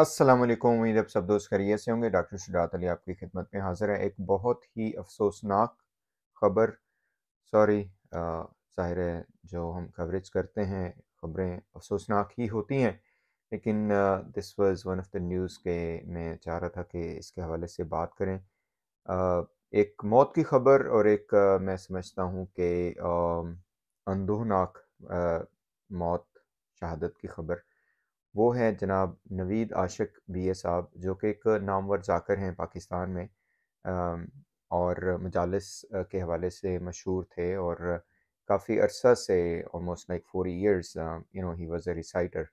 अस्सलाम वालेकुम उम्मीद आप सब दोस्त खैरियत से होंगे डॉक्टर शुजात अली आपकी खिदमत में हाजिर है एक बहुत ही अफसोसनाक खबर सॉरी ज़ाहिर है जो हम कवरेज करते हैं खबरें अफसोसनाक ही होती हैं लेकिन this was one of the news के मैं चाह रहा था कि इसके हवाले से बात करें आ, एक मौत की खबर और एक आ, मैं समझता हूँ कि अंदोहनाक मौत शहादत की खबर वो हैं जनाब नवीद आशिक बी ए साहब जो कि एक नामवर जाकर हैं पाकिस्तान में और मजालस के हवाले से मशहूर थे और काफ़ी अरसा से almost like four years you know he was a reciter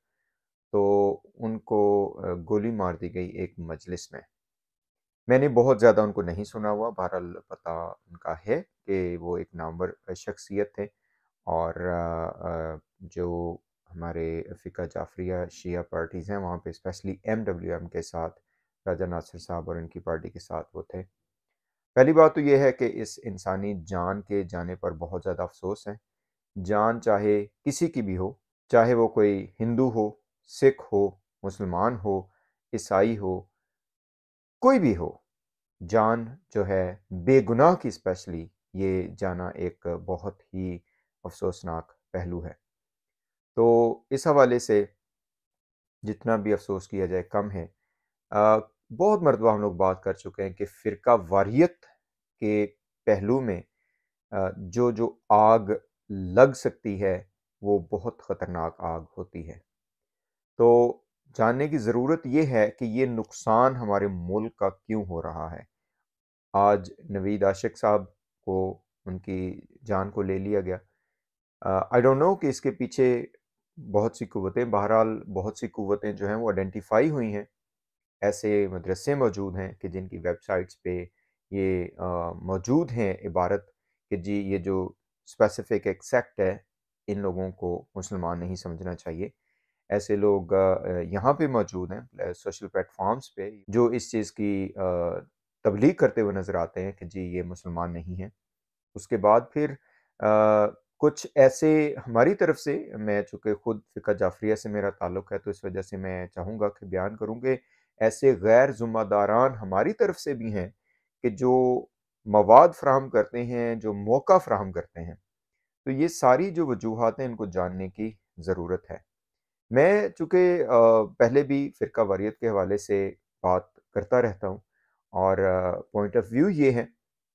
तो उनको गोली मार दी गई एक मजलिस में मैंने बहुत ज़्यादा उनको नहीं सुना हुआ बहरहाल पता उनका है कि वो एक नामवर शख्सियत थे और जो हमारे फ़िका जाफरिया शिया पार्टीज़ हैं वहाँ पे स्पेशली एम डब्ल्यू एम के साथ राजा नासिर साहब और इनकी पार्टी के साथ वो थे पहली बात तो ये है कि इस इंसानी जान के जाने पर बहुत ज़्यादा अफसोस है जान चाहे किसी की भी हो चाहे वो कोई हिंदू हो सिख हो मुसलमान हो ईसाई हो कोई भी हो जान जो है बेगुनाह की स्पेशली ये जाना एक बहुत ही अफसोसनाक पहलू है तो इस हवाले से जितना भी अफसोस किया जाए कम है आ, बहुत मरतबा हम लोग बात कर चुके हैं कि फ़िरका वारियत के पहलू में आ, जो जो आग लग सकती है वो बहुत ख़तरनाक आग होती है तो जानने की ज़रूरत ये है कि ये नुकसान हमारे मुल्क का क्यों हो रहा है आज नवीद आशिक साहब को उनकी जान को ले लिया गया आई डोंट नो कि इसके पीछे बहुत सी कुवतें बहरहाल बहुत सी कुवतें जो हैं वो आइडेंटिफाई हुई हैं ऐसे मदरसे मौजूद हैं कि जिनकी वेबसाइट्स पे ये मौजूद हैं इबारत कि जी ये जो स्पेसिफिक एक सेक्ट है इन लोगों को मुसलमान नहीं समझना चाहिए ऐसे लोग यहाँ पे मौजूद हैं सोशल प्लेटफॉर्म्स पे जो इस चीज़ की तबलीग करते हुए नज़र आते हैं कि जी ये मुसलमान नहीं हैं उसके बाद फिर कुछ ऐसे हमारी तरफ से मैं चूँकि ख़ुद फ़िका जाफरिया से मेरा ताल्लुक़ है तो इस वजह से मैं चाहूँगा कि बयान करूँ कि ऐसे गैर ज़ुम्मेदारान हमारी तरफ से भी हैं कि जो मवाद फ्राहम करते हैं जो मौका फ्राहम करते हैं तो ये सारी जो वजूहत हैं इनको जानने की ज़रूरत है मैं चूँकि पहले भी फ़िरका वारियत के हवाले से बात करता रहता हूँ और पॉइंट ऑफ व्यू ये है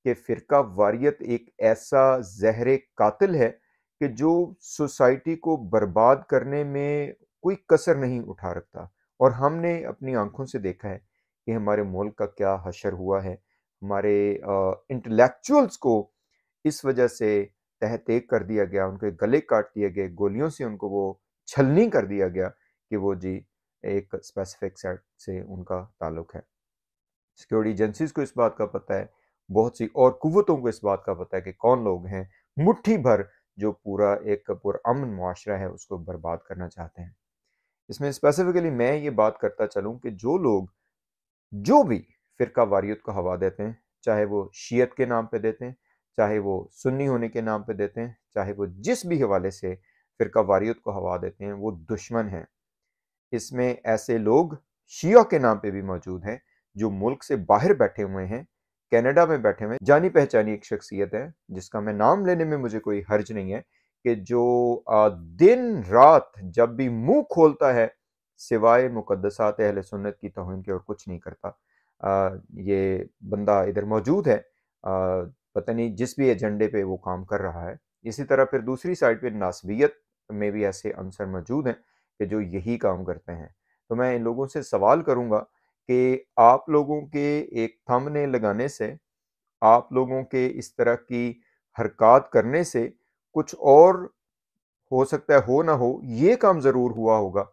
कि फ़िरका वारियत एक ऐसा जहर कातिल है कि जो सोसाइटी को बर्बाद करने में कोई कसर नहीं उठा रखता और हमने अपनी आंखों से देखा है कि हमारे मुल्क का क्या हशर हुआ है हमारे इंटेलेक्चुअल्स को इस वजह से तह कर दिया गया उनके गले काट दिए गए गोलियों से उनको वो छलनी कर दिया गया कि वो जी एक स्पेसिफिक सेट से उनका ताल्लुक है सिक्योरिटी एजेंसीज को इस बात का पता है बहुत सी और कुतों को इस बात का पता है कि कौन लोग हैं मुट्ठी भर जो पूरा एक अमन मुआरा है उसको बर्बाद करना चाहते हैं इसमें स्पेसिफिकली मैं ये बात करता चलूँ कि जो लोग जो भी फ़िरका वारीत को हवा देते हैं चाहे वो शीयत के नाम पे देते हैं चाहे वो सुन्नी होने के नाम पे देते हैं चाहे वो जिस भी हवाले से फ़िरका वारीत को हवा देते हैं वो दुश्मन हैं इसमें ऐसे लोग शिया के नाम पे भी मौजूद हैं जो मुल्क से बाहर बैठे हुए हैं कनाडा में बैठे हुए जानी पहचानी एक शख्सियत है जिसका मैं नाम लेने में मुझे कोई हर्ज नहीं है कि जो दिन रात जब भी मुंह खोलता है सिवाय मुकदसात अहल सुन्नत की तोहन के और कुछ नहीं करता आ, ये बंदा इधर मौजूद है आ, पता नहीं जिस भी एजेंडे पे वो काम कर रहा है इसी तरह फिर दूसरी साइड पे नासबियत में भी ऐसे अंसर मौजूद हैं कि जो यही काम करते हैं तो मैं इन लोगों से सवाल करूँगा कि आप लोगों के एक थमने लगाने से आप लोगों के इस तरह की हरकत करने से कुछ और हो सकता है हो ना हो ये काम ज़रूर हुआ होगा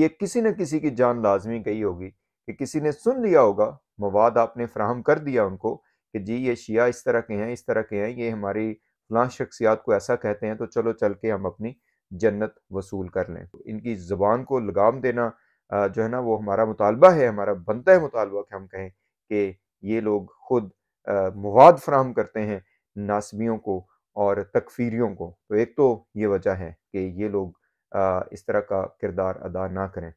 ये किसी न किसी की जान लाजमी गई होगी कि किसी ने सुन लिया होगा मवाद आपने फ्राहम कर दिया उनको कि जी ये शिया इस तरह के हैं इस तरह के हैं ये हमारी फलां शख्सियात को ऐसा कहते हैं तो चलो चल के हम अपनी जन्नत वसूल कर लें इनकी ज़बान को लगाम देना जो है ना वो हमारा मुतालबा है हमारा बनता है मुतालबा कि हम कहें कि ये लोग खुद मवाद फ्राहम करते हैं नासमियों को और तकफीरियों को तो एक तो ये वजह है कि ये लोग इस तरह का किरदार अदा ना करें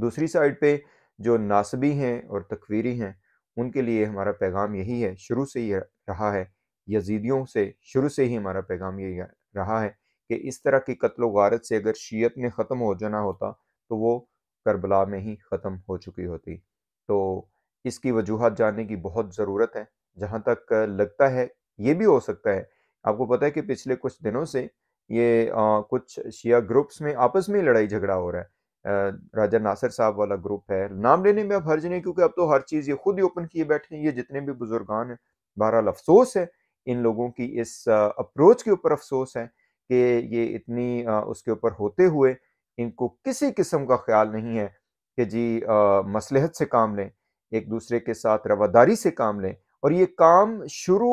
दूसरी साइड पे जो नासबी हैं और तकवीरी हैं उनके लिए हमारा पैगाम यही है शुरू से ही रहा है यजीदियों से शुरू से ही हमारा पैगाम यही रहा है कि इस तरह की कत्ल वारत से अगर शीयत ने ख़त्म हो जाना होता तो वो करबला में ही ख़त्म हो चुकी होती तो इसकी वजूहत जानने की बहुत ज़रूरत है जहाँ तक लगता है ये भी हो सकता है आपको पता है कि पिछले कुछ दिनों से ये आ, कुछ शिया ग्रुप्स में आपस में ही लड़ाई झगड़ा हो रहा है आ, राजा नासिर साहब वाला ग्रुप है नाम लेने में अब हर्ज नहीं क्योंकि अब तो हर चीज़ ये खुद ही ओपन किए बैठे हैं ये जितने भी बुजुर्गान हैं बहरहाल अफसोस है इन लोगों की इस अप्रोच के ऊपर अफसोस है कि ये इतनी उसके ऊपर होते हुए इनको किसी किस्म का ख्याल नहीं है कि जी मसलहत से काम लें एक दूसरे के साथ रवादारी से काम लें और ये काम शुरू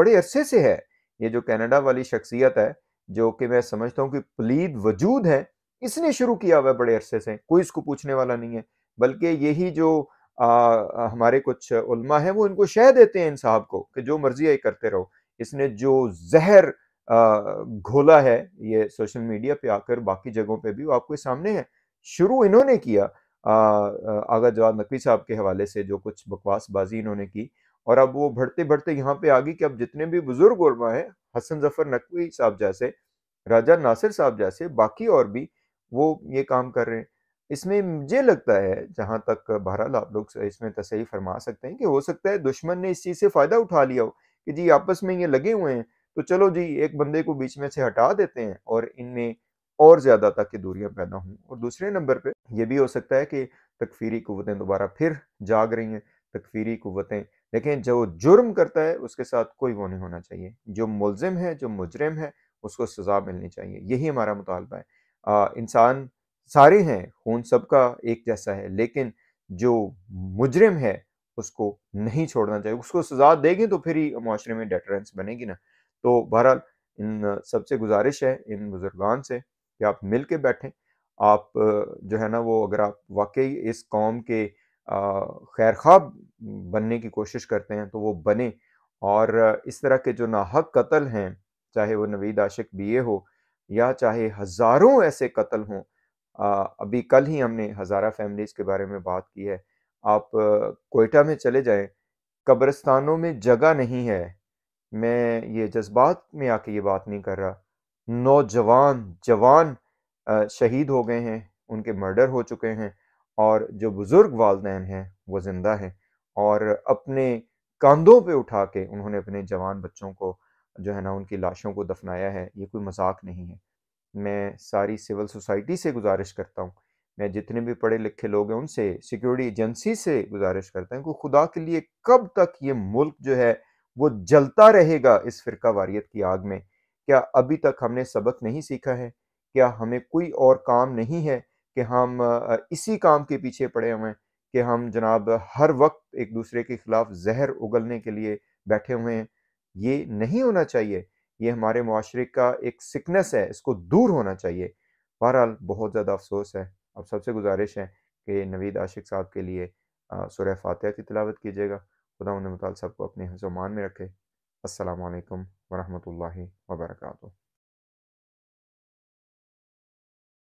बड़े अरसे से है ये जो कनाडा वाली शख्सियत है जो कि मैं समझता हूँ कि पलीद वजूद है इसने शुरू किया हुआ है बड़े अरसे से कोई इसको पूछने वाला नहीं है बल्कि यही जो आ, हमारे कुछ उलमा है वो इनको शह देते हैं इन साहब को कि जो मर्जी आई करते रहो इसने जो जहर घोला है ये सोशल मीडिया पे आकर बाकी जगहों पे भी वो आपके सामने है शुरू इन्होंने किया आगा जवाब नकवी साहब के हवाले से जो कुछ बकवासबाजी इन्होंने की और अब वो बढ़ते बढ़ते यहाँ पे आ गई कि अब जितने भी बुजुर्ग उलमा हैं हसन जफर नकवी साहब जैसे राजा नासिर साहब जैसे बाकी और भी वो ये काम कर रहे हैं इसमें मुझे लगता है जहाँ तक बहरहाल आप लोग इसमें तसही फरमा सकते हैं कि हो सकता है दुश्मन ने इस चीज़ से फ़ायदा उठा लिया हो कि जी आपस में ये लगे हुए हैं तो चलो जी एक बंदे को बीच में से हटा देते हैं और इनमें और ज़्यादा तक की दूरियां पैदा हों और दूसरे नंबर पर यह भी हो सकता है कि तकफीरी कुतें दोबारा फिर जाग रही हैं तकफीरी कुतें देखें जो जुर्म करता है उसके साथ कोई वो नहीं होना चाहिए जो मुलजिम है जो मुजरम है उसको सज़ा मिलनी चाहिए यही हमारा मुतालबा है इंसान सारे हैं खून सबका एक जैसा है लेकिन जो मुजरम है उसको नहीं छोड़ना चाहिए उसको सज़ा देंगे तो फिर ही माशरे में डेटरेंस बनेगी ना तो बहरहाल इन सबसे गुजारिश है इन बुज़ुर्गान से कि आप मिल के बैठें आप जो है ना वो अगर आप वाकई इस कौम के खैर ख्वाब बनने की कोशिश करते हैं तो वो बने और इस तरह के जो नाहक कत्ल हैं चाहे वो नवीद आशिक बी ए हो या चाहे हज़ारों ऐसे कत्ल हों अभी कल ही हमने हज़ारा फैमिलीज़ के बारे में बात की है आप कोयटा में चले जाएं कब्रस्तानों में जगह नहीं है मैं ये जज्बात में आके ये बात नहीं कर रहा नौजवान जवान शहीद हो गए हैं उनके मर्डर हो चुके हैं और जो बुज़ुर्ग वालदेन हैं वो ज़िंदा हैं और अपने कंधों पे उठा के उन्होंने अपने जवान बच्चों को जो है ना उनकी लाशों को दफनाया है ये कोई मजाक नहीं है मैं सारी सिविल सोसाइटी से गुजारिश करता हूँ मैं जितने भी पढ़े लिखे लोग हैं उनसे सिक्योरिटी एजेंसी से गुजारिश करता हूँ कि खुदा के लिए कब तक ये मुल्क जो है वो जलता रहेगा इस फिरका वारियत की आग में क्या अभी तक हमने सबक नहीं सीखा है क्या हमें कोई और काम नहीं है कि हम इसी काम के पीछे पड़े हुए हैं कि हम जनाब हर वक्त एक दूसरे के ख़िलाफ़ जहर उगलने के लिए बैठे हुए हैं ये नहीं होना चाहिए ये हमारे माशरे का एक सिकनेस है इसको दूर होना चाहिए बहरहाल बहुत ज़्यादा अफसोस है अब सबसे गुजारिश है कि नवीद आशिक साहब के लिए सुरह फातह की तलावत कीजिएगा खुदा ताल सबको अपने हंसोमान में रखे असलकम वरहमल वर्का